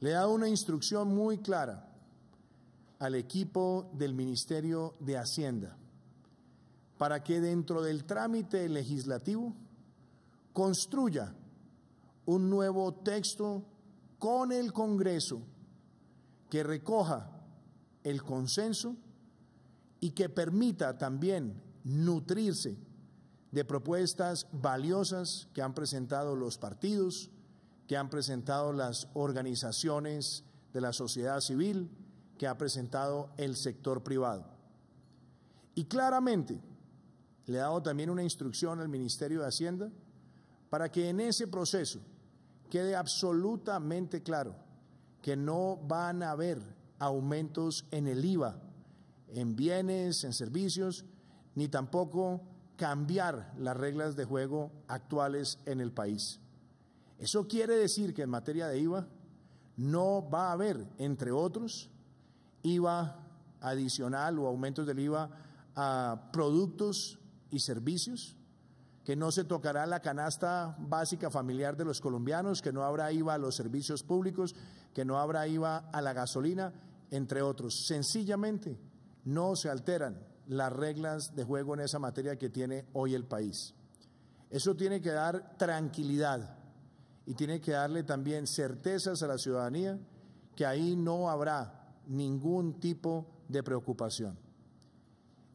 le da una instrucción muy clara al equipo del Ministerio de Hacienda para que dentro del trámite legislativo construya un nuevo texto con el Congreso que recoja el consenso y que permita también nutrirse de propuestas valiosas que han presentado los partidos, que han presentado las organizaciones de la sociedad civil, que ha presentado el sector privado. Y claramente le he dado también una instrucción al Ministerio de Hacienda para que en ese proceso quede absolutamente claro que no van a haber aumentos en el IVA, en bienes, en servicios, ni tampoco cambiar las reglas de juego actuales en el país. Eso quiere decir que en materia de IVA no va a haber, entre otros, IVA adicional o aumentos del IVA a productos y servicios, que no se tocará la canasta básica familiar de los colombianos, que no habrá IVA a los servicios públicos, que no habrá IVA a la gasolina, entre otros. Sencillamente, no se alteran las reglas de juego en esa materia que tiene hoy el país. Eso tiene que dar tranquilidad y tiene que darle también certezas a la ciudadanía que ahí no habrá ningún tipo de preocupación.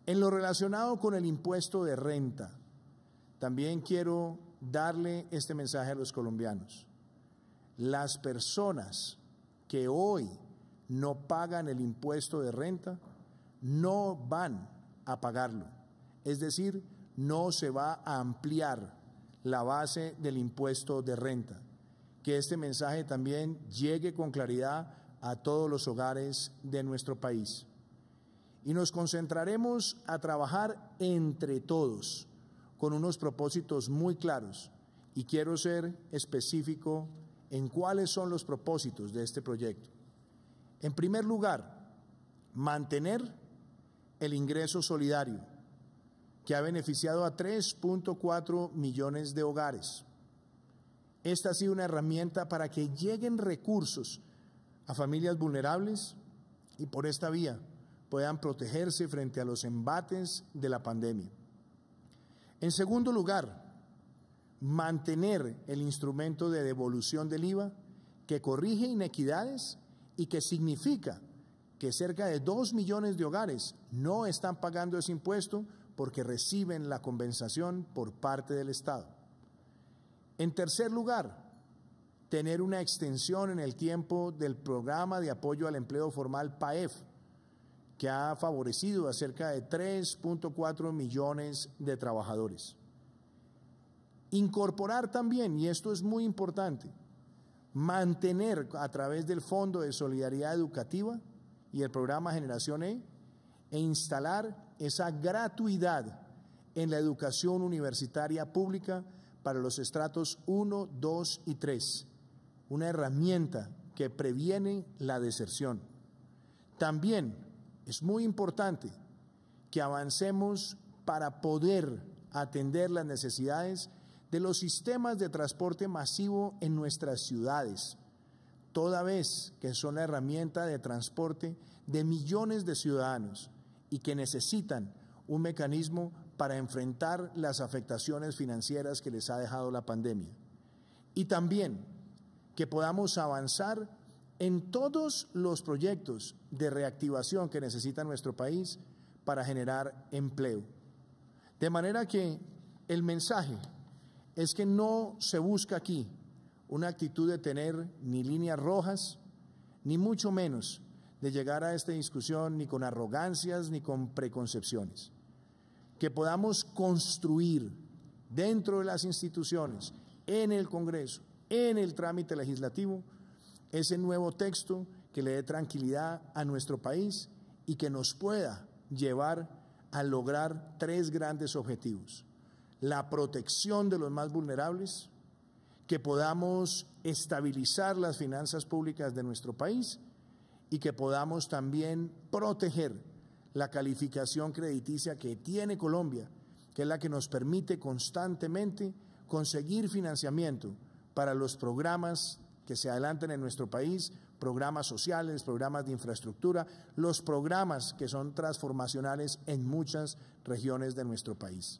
En lo relacionado con el impuesto de renta, también quiero darle este mensaje a los colombianos. Las personas que hoy no pagan el impuesto de renta no van a pagarlo. Es decir, no se va a ampliar la base del impuesto de renta. Que este mensaje también llegue con claridad a todos los hogares de nuestro país. Y nos concentraremos a trabajar entre todos con unos propósitos muy claros. Y quiero ser específico en cuáles son los propósitos de este proyecto. En primer lugar, mantener el ingreso solidario que ha beneficiado a 3.4 millones de hogares. Esta ha sido una herramienta para que lleguen recursos a familias vulnerables y por esta vía puedan protegerse frente a los embates de la pandemia. En segundo lugar, mantener el instrumento de devolución del IVA que corrige inequidades y que significa que cerca de 2 millones de hogares no están pagando ese impuesto porque reciben la compensación por parte del Estado. En tercer lugar, tener una extensión en el tiempo del programa de apoyo al empleo formal PAEF, que ha favorecido a cerca de 3.4 millones de trabajadores. Incorporar también, y esto es muy importante, mantener a través del Fondo de Solidaridad Educativa y el programa Generación E, e instalar esa gratuidad en la educación universitaria pública para los estratos 1, 2 y 3, una herramienta que previene la deserción. También es muy importante que avancemos para poder atender las necesidades de los sistemas de transporte masivo en nuestras ciudades, toda vez que son herramienta de transporte de millones de ciudadanos y que necesitan un mecanismo para enfrentar las afectaciones financieras que les ha dejado la pandemia. Y también que podamos avanzar en todos los proyectos de reactivación que necesita nuestro país para generar empleo. De manera que el mensaje es que no se busca aquí una actitud de tener ni líneas rojas, ni mucho menos de llegar a esta discusión ni con arrogancias ni con preconcepciones. Que podamos construir dentro de las instituciones, en el Congreso, en el trámite legislativo, ese nuevo texto que le dé tranquilidad a nuestro país y que nos pueda llevar a lograr tres grandes objetivos. La protección de los más vulnerables, que podamos estabilizar las finanzas públicas de nuestro país y que podamos también proteger la calificación crediticia que tiene Colombia, que es la que nos permite constantemente conseguir financiamiento para los programas que se adelantan en nuestro país, programas sociales, programas de infraestructura, los programas que son transformacionales en muchas regiones de nuestro país.